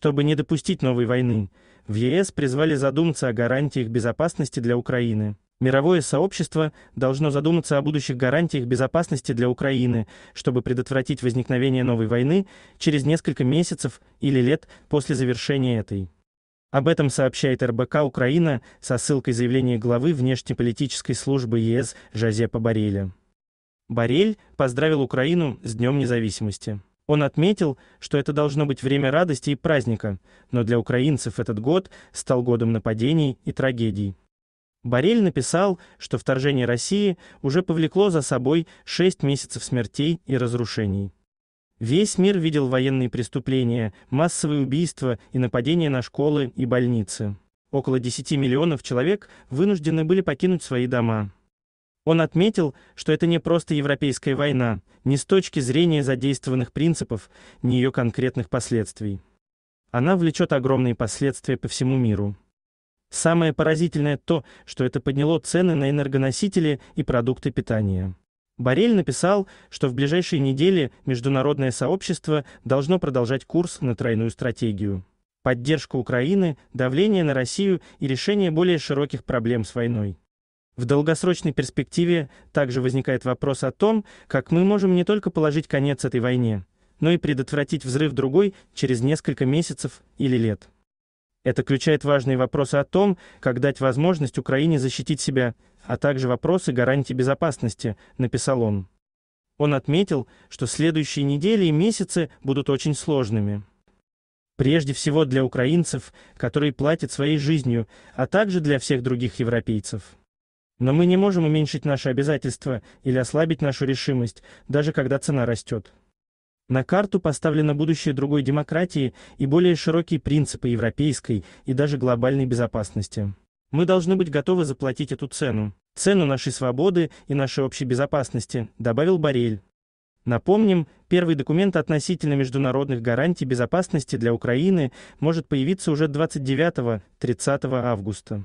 Чтобы не допустить новой войны, в ЕС призвали задуматься о гарантиях безопасности для Украины. Мировое сообщество должно задуматься о будущих гарантиях безопасности для Украины, чтобы предотвратить возникновение новой войны через несколько месяцев или лет после завершения этой. Об этом сообщает РБК Украина со ссылкой заявления главы внешнеполитической службы ЕС Жозепа Борреля. Барель поздравил Украину с Днем независимости. Он отметил, что это должно быть время радости и праздника, но для украинцев этот год стал годом нападений и трагедий. Барель написал, что вторжение России уже повлекло за собой шесть месяцев смертей и разрушений. Весь мир видел военные преступления, массовые убийства и нападения на школы и больницы. Около 10 миллионов человек вынуждены были покинуть свои дома. Он отметил, что это не просто европейская война, ни с точки зрения задействованных принципов, ни ее конкретных последствий. Она влечет огромные последствия по всему миру. Самое поразительное то, что это подняло цены на энергоносители и продукты питания. Барель написал, что в ближайшие недели международное сообщество должно продолжать курс на тройную стратегию: поддержка Украины, давление на Россию и решение более широких проблем с войной. В долгосрочной перспективе также возникает вопрос о том, как мы можем не только положить конец этой войне, но и предотвратить взрыв другой через несколько месяцев или лет. Это включает важные вопросы о том, как дать возможность Украине защитить себя, а также вопросы гарантии безопасности, написал он. Он отметил, что следующие недели и месяцы будут очень сложными. Прежде всего для украинцев, которые платят своей жизнью, а также для всех других европейцев. Но мы не можем уменьшить наши обязательства или ослабить нашу решимость, даже когда цена растет. На карту поставлено будущее другой демократии и более широкие принципы европейской и даже глобальной безопасности. Мы должны быть готовы заплатить эту цену. Цену нашей свободы и нашей общей безопасности, добавил Барель. Напомним, первый документ относительно международных гарантий безопасности для Украины может появиться уже 29-30 августа.